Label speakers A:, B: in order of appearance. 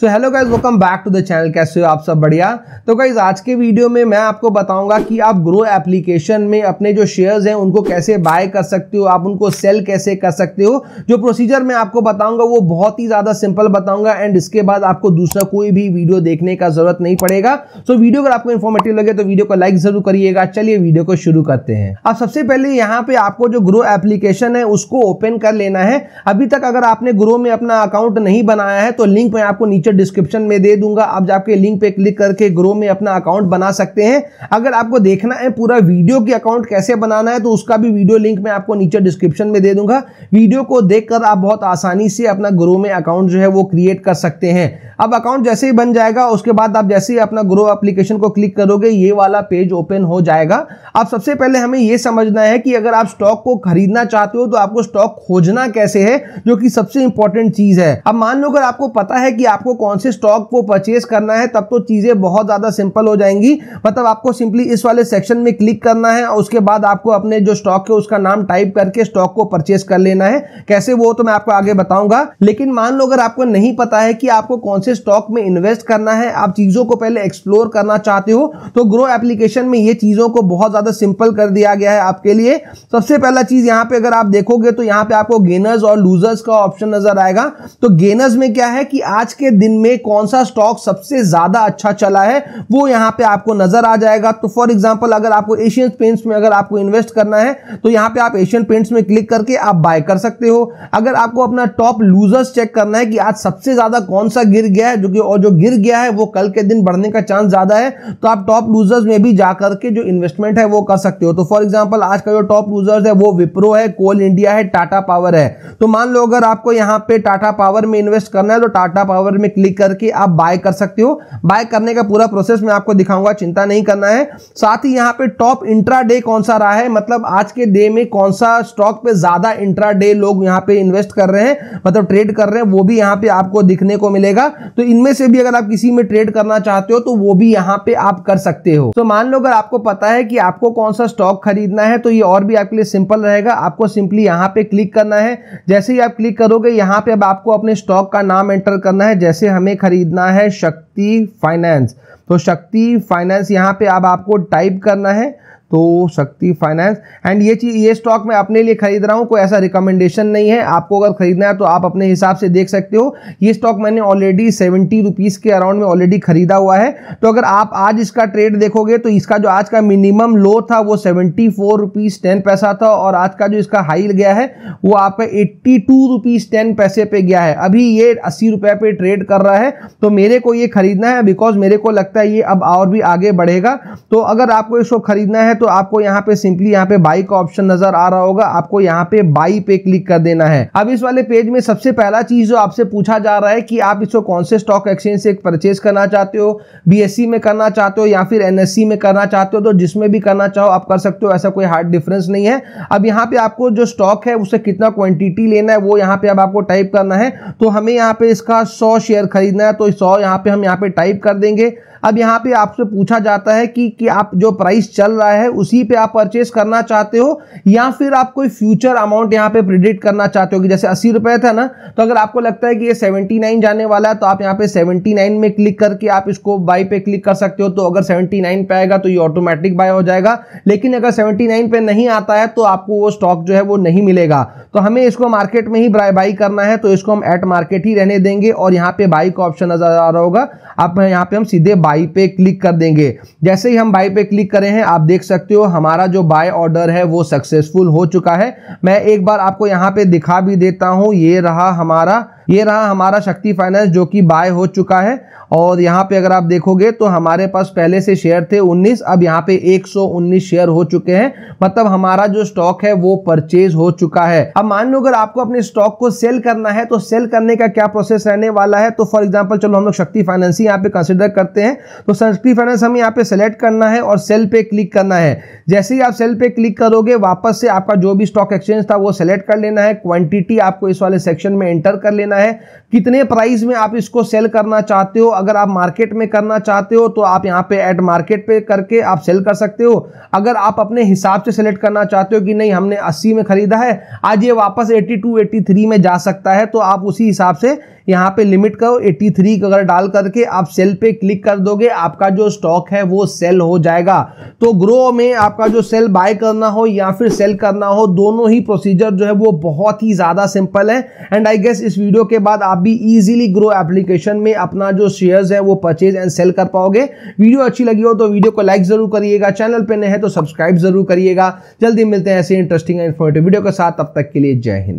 A: so hello guys welcome back to the channel कैसे हो आप सब बढ़िया तो गाइज आज के वीडियो में मैं आपको बताऊंगा कि आप ग्रो एप्लीकेशन में अपने जो शेयर्स हैं उनको कैसे बाय कर सकते हो आप उनको सेल कैसे कर सकते हो जो प्रोसीजर मैं आपको बताऊंगा वो बहुत ही ज़्यादा सिंपल बताऊंगा एंड इसके बाद आपको दूसरा कोई भी वीडियो देखने का जरूरत नहीं पड़ेगा सो so, वीडियो अगर आपको इन्फॉर्मेटिव लगे तो वीडियो को लाइक जरूर करिएगा चलिए वीडियो को शुरू करते हैं अब सबसे पहले यहाँ पे आपको जो ग्रो एप्लीकेशन है उसको ओपन कर लेना है अभी तक अगर आपने ग्रो में अपना अकाउंट नहीं बनाया है तो लिंक मैं आपको नीचे नीचे डिस्क्रिप्शन में दे दूंगा आप जाके लिंक पे क्लिक करके ग्रो में अपना अकाउंट बना सकते हैं अगर आपको देखना है पूरा वीडियो की अकाउंट कैसे बनाना है तो उसका भी वीडियो लिंक मैं आपको नीचे डिस्क्रिप्शन में दे दूंगा वीडियो को देख आप बहुत आसानी से अपना ग्रो में अकाउंट जो है वो क्रिएट कर सकते हैं अब अकाउंट जैसे ही बन जाएगा उसके बाद आप जैसे ही अपना ग्रो एप्लीकेशन को क्लिक करोगे ये वाला पेज ओपन हो जाएगा अब सबसे पहले हमें ये समझना है कि अगर आप स्टॉक को खरीदना चाहते हो तो आपको स्टॉक खोजना कैसे है जो कि सबसे इंपॉर्टेंट चीज है अब मान लो अगर आपको पता है कि आपको कौन से स्टॉक को परचेज करना है तब तो चीज़ें बहुत ज़्यादा सिंपल हो जाएंगी मतलब आपको सिंपली इस वाले सेक्शन में क्लिक करना है उसके बाद आपको अपने जो स्टॉक है उसका नाम टाइप करके स्टॉक को परचेज कर लेना है कैसे वो तो मैं आपको आगे बताऊंगा लेकिन मान लो अगर आपको नहीं पता है कि आपको कौन से स्टॉक में इन्वेस्ट करना है आप चीज़ों को पहले एक्सप्लोर करना चाहते हो तो ग्रो एप्लीकेशन में ये चीज़ों को बहुत ज़्यादा सिंपल कर दिया गया है आपके लिए सबसे पहला चीज़ यहाँ पे अगर आप देखोगे तो यहाँ पे आपको गेनर्स और लूजर्स का ऑप्शन नजर आएगा तो गेनर्स में क्या है कि आज के दिन में कौन सा स्टॉक सबसे ज़्यादा अच्छा चला है वो यहां पे आपको नज़र आ जाएगा तो फॉर एग्जांपल अगर आपको एशियन पेंट्स में अगर आपको इन्वेस्ट करना है तो यहां पे आप एशियन पेंट्स में क्लिक करके आप बाय कर सकते हो अगर आपको अपना टॉप लूजर्स चेक करना है कि आज सबसे ज़्यादा कौन सा गिर गया है जो कि और जो गिर गया है वो कल के दिन बढ़ने का चांस ज़्यादा है तो आप टॉप लूजर्स में भी जाकर के जो इन्वेस्टमेंट है वो कर सकते हो तो फॉर एग्जाम्पल आज का जो टॉप लूजर्स है वो विप्रो है कोल इंडिया है टाटा पावर है तो मान लो अगर आपको यहां पर टाटा पावर में इन्वेस्ट करना है तो टाटा पावर में क्लिक करके आप बाय कर सकते हो बाय करने का पूरा प्रोसेस मैं आपको दिखाऊंगा चिंता नहीं करना है साथ ही यहाँ पे टॉप इंट्रा डे कौन सा रहा है मतलब आज के डे में कौन सा स्टॉक पे ज्यादा इंट्रा डे लोग यहाँ पे इन्वेस्ट कर रहे हैं मतलब ट्रेड कर रहे हैं वो भी यहाँ पे आपको दिखने को मिलेगा तो इनमें से भी अगर आप किसी में ट्रेड करना चाहते हो तो वो भी यहाँ पे आप कर सकते हो तो मान लो अगर आपको पता है कि आपको कौन सा स्टॉक खरीदना है तो ये और भी आपके लिए सिंपल रहेगा आपको सिंपली यहाँ पे क्लिक करना है जैसे ही आप क्लिक करोगे यहाँ पे अब आपको अपने स्टॉक का नाम एंटर करना है जैसे कैसे हमें खरीदना है शक्ति फाइनेंस तो शक्ति फाइनेंस यहाँ पे अब आपको टाइप करना है तो शक्ति फाइनेंस एंड ये चीज़ ये स्टॉक मैं अपने लिए खरीद रहा हूँ कोई ऐसा रिकमेंडेशन नहीं है आपको अगर खरीदना है तो आप अपने हिसाब से देख सकते हो ये स्टॉक मैंने ऑलरेडी सेवेंटी रुपीज़ के अराउंड में ऑलरेडी खरीदा हुआ है तो अगर आप आज इसका ट्रेड देखोगे तो इसका जो आज का मिनिमम लो था वो सेवेंटी फोर रुपीज़ टेन पैसा था और आज का जो इसका हाई गया है वो आपका एट्टी टू रुपीज़ टेन पैसे पे गया है अभी ये अस्सी रुपये पे ट्रेड कर रहा है तो मेरे को ये खरीदना है बिकॉज मेरे को लगता है सकता है ये अब और भी आगे बढ़ेगा तो अगर आपको इसको खरीदना है तो आपको यहाँ पे सिंपली यहाँ पे बाई का ऑप्शन नजर आ रहा होगा आपको यहाँ पे बाई पे क्लिक कर देना है अब इस वाले पेज में सबसे पहला चीज जो आपसे पूछा जा रहा है कि आप इसको कौन से स्टॉक एक्सचेंज से परचेज करना चाहते हो बी में करना चाहते हो या फिर एनएससी में करना चाहते हो तो जिसमें भी करना चाहो आप कर सकते हो ऐसा कोई हार्ड डिफरेंस नहीं है अब यहाँ पे आपको जो स्टॉक है उसे कितना क्वांटिटी लेना है वो यहाँ पे अब आपको टाइप करना है तो हमें यहाँ पे इसका सौ शेयर खरीदना है तो सौ यहाँ पे हम यहाँ पे टाइप कर देंगे अब यहाँ पे आपसे पूछा जाता है कि कि आप जो प्राइस चल रहा है उसी पे आप परचेस करना चाहते हो या फिर आप कोई फ्यूचर अमाउंट यहाँ पे प्रिडिक्ट करना चाहते हो कि जैसे अस्सी रुपये था ना तो अगर आपको लगता है कि ये सेवेंटी नाइन जाने वाला है तो आप यहाँ पे सेवेंटी नाइन में क्लिक करके आप इसको बाई पे क्लिक कर सकते हो तो अगर सेवेंटी नाइन पे आएगा तो ये ऑटोमेटिक बाय हो जाएगा लेकिन अगर सेवेंटी नाइन पे नहीं आता है तो आपको वो स्टॉक जो है वो नहीं मिलेगा तो हमें इसको मार्केट में ही बाई करना है तो इसको हम एट मार्केट ही रहने देंगे और यहाँ पे बाई का ऑप्शन नजर आ रहा होगा आप यहाँ पे हम सीधे बाई बाई पे क्लिक कर देंगे जैसे ही हम बाई पे क्लिक करें हैं आप देख सकते हो हमारा जो बाय ऑर्डर है वो सक्सेसफुल हो चुका है मैं एक बार आपको यहाँ पे दिखा भी देता हूँ ये रहा हमारा ये रहा हमारा शक्ति फाइनेंस जो कि बाय हो चुका है और यहाँ पे अगर आप देखोगे तो हमारे पास पहले से शेयर थे 19 अब यहाँ पे 119 शेयर हो चुके हैं मतलब हमारा जो स्टॉक है वो परचेज हो चुका है अब मान लो अगर आपको अपने स्टॉक को सेल करना है तो सेल करने का क्या प्रोसेस रहने वाला है तो फॉर एग्जाम्पल चलो हम लोग शक्ति फाइनेंस ही यहाँ पे कंसिडर करते हैं तो शक्ति फाइनेंस हमें यहाँ पे सेलेक्ट करना है और सेल पे क्लिक करना है जैसे ही आप सेल पे क्लिक करोगे वापस से आपका जो भी स्टॉक एक्सचेंज था वो सेलेक्ट कर लेना है क्वांटिटी आपको इस वाले सेक्शन में एंटर कर लेना लेना है कितने प्राइस में आप इसको सेल करना चाहते हो अगर आप मार्केट में करना चाहते हो तो आप यहाँ पे एट मार्केट पे करके आप सेल कर सकते हो अगर आप अपने हिसाब से सेलेक्ट करना चाहते हो कि नहीं हमने 80 में खरीदा है आज ये वापस 82 83 में जा सकता है तो आप उसी हिसाब से यहाँ पे लिमिट करो 83 अगर डाल करके आप सेल पे क्लिक कर दोगे आपका जो स्टॉक है वो सेल हो जाएगा तो ग्रो में आपका जो सेल बाय करना हो या फिर सेल करना हो दोनों ही प्रोसीजर जो है वो बहुत ही ज़्यादा सिंपल है एंड आई गेस इस वीडियो वीडियो के बाद आप भी इजीली ग्रो एप्लीकेशन में अपना जो शेयर्स है वो परचेज एंड सेल कर पाओगे वीडियो अच्छी लगी हो तो वीडियो को लाइक जरूर करिएगा चैनल पर नए हैं तो सब्सक्राइब जरूर करिएगा जल्दी मिलते हैं ऐसे इंटरेस्टिंग एंड इन्फॉर्मेटिव वीडियो के साथ तब तक के लिए जय हिंद